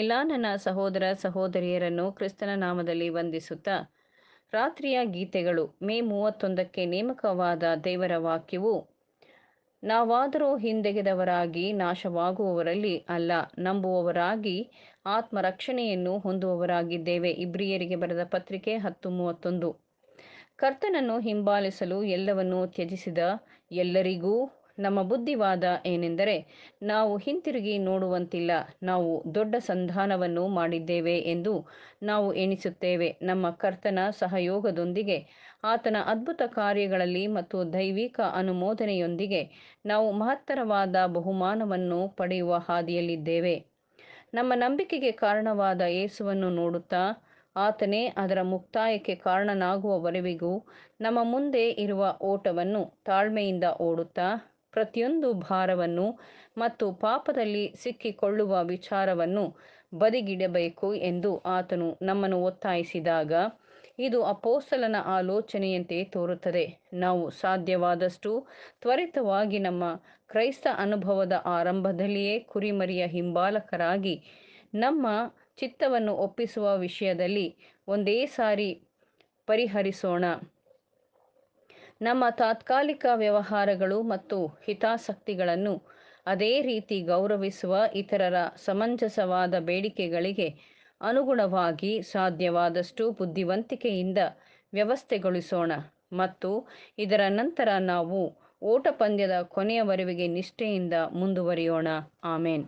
ಎಲ್ಲ ನನ್ನ ಸಹೋದರ ಸಹೋದರಿಯರನ್ನು ಕ್ರಿಸ್ತನ ನಾಮದಲ್ಲಿ ವಂದಿಸುತ್ತಾ ರಾತ್ರಿಯ ಗೀತೆಗಳು ಮೇ ಮೂವತ್ತೊಂದಕ್ಕೆ ನೇಮಕವಾದ ದೇವರ ವಾಕ್ಯವು ನಾವಾದರೂ ಹಿಂದೆಗೆದವರಾಗಿ ನಾಶವಾಗುವವರಲ್ಲಿ ಅಲ್ಲ ನಂಬುವವರಾಗಿ ಆತ್ಮರಕ್ಷಣೆಯನ್ನು ಹೊಂದುವವರಾಗಿದ್ದೇವೆ ಇಬ್ರಿಯರಿಗೆ ಬರೆದ ಪತ್ರಿಕೆ ಹತ್ತು ಮೂವತ್ತೊಂದು ಕರ್ತನನ್ನು ಹಿಂಬಾಲಿಸಲು ಎಲ್ಲವನ್ನೂ ತ್ಯಜಿಸಿದ ಎಲ್ಲರಿಗೂ ನಮ್ಮ ಬುದ್ಧಿವಾದ ಏನೆಂದರೆ ನಾವು ಹಿಂತಿರುಗಿ ನೋಡುವಂತಿಲ್ಲ ನಾವು ದೊಡ್ಡ ಸಂಧಾನವನ್ನು ಮಾಡಿದ್ದೇವೆ ಎಂದು ನಾವು ಎಣಿಸುತ್ತೇವೆ ನಮ್ಮ ಕರ್ತನ ಸಹಯೋಗದೊಂದಿಗೆ ಆತನ ಅದ್ಭುತ ಕಾರ್ಯಗಳಲ್ಲಿ ಮತ್ತು ದೈವಿಕ ಅನುಮೋದನೆಯೊಂದಿಗೆ ನಾವು ಮಹತ್ತರವಾದ ಬಹುಮಾನವನ್ನು ಪಡೆಯುವ ಹಾದಿಯಲ್ಲಿದ್ದೇವೆ ನಮ್ಮ ನಂಬಿಕೆಗೆ ಕಾರಣವಾದ ಏಸುವನ್ನು ನೋಡುತ್ತಾ ಆತನೇ ಅದರ ಮುಕ್ತಾಯಕ್ಕೆ ಕಾರಣನಾಗುವವರೆವಿಗೂ ನಮ್ಮ ಮುಂದೆ ಇರುವ ಓಟವನ್ನು ತಾಳ್ಮೆಯಿಂದ ಓಡುತ್ತಾ ಪ್ರತಿಯೊಂದು ಭಾರವನ್ನು ಮತ್ತು ಪಾಪದಲ್ಲಿ ಸಿಕ್ಕಿಕೊಳ್ಳುವ ವಿಚಾರವನ್ನು ಬದಿಗಿಡಬೇಕು ಎಂದು ಆತನು ನಮ್ಮನ್ನು ಒತ್ತಾಯಿಸಿದಾಗ ಇದು ಅಪೋಸಲನ ಆಲೋಚನೆಯಂತೆ ತೋರುತ್ತದೆ ನಾವು ಸಾಧ್ಯವಾದಷ್ಟು ತ್ವರಿತವಾಗಿ ನಮ್ಮ ಕ್ರೈಸ್ತ ಅನುಭವದ ಆರಂಭದಲ್ಲಿಯೇ ಕುರಿಮರಿಯ ಹಿಂಬಾಲಕರಾಗಿ ನಮ್ಮ ಚಿತ್ತವನ್ನು ಒಪ್ಪಿಸುವ ವಿಷಯದಲ್ಲಿ ಒಂದೇ ಸಾರಿ ಪರಿಹರಿಸೋಣ ನಮ್ಮ ತಾತ್ಕಾಲಿಕ ವ್ಯವಹಾರಗಳು ಮತ್ತು ಹಿತಾಸಕ್ತಿಗಳನ್ನು ಅದೇ ರೀತಿ ಗೌರವಿಸುವ ಇತರರ ಸಮಂಜಸವಾದ ಬೇಡಿಕೆಗಳಿಗೆ ಅನುಗುಣವಾಗಿ ಸಾಧ್ಯವಾದಷ್ಟು ಬುದ್ಧಿವಂತಿಕೆಯಿಂದ ವ್ಯವಸ್ಥೆಗೊಳಿಸೋಣ ಮತ್ತು ಇದರ ನಂತರ ನಾವು ಓಟ ಪಂದ್ಯದ ಕೊನೆಯವರೆವಿಗೆ ನಿಷ್ಠೆಯಿಂದ ಮುಂದುವರಿಯೋಣ ಆಮೇನ್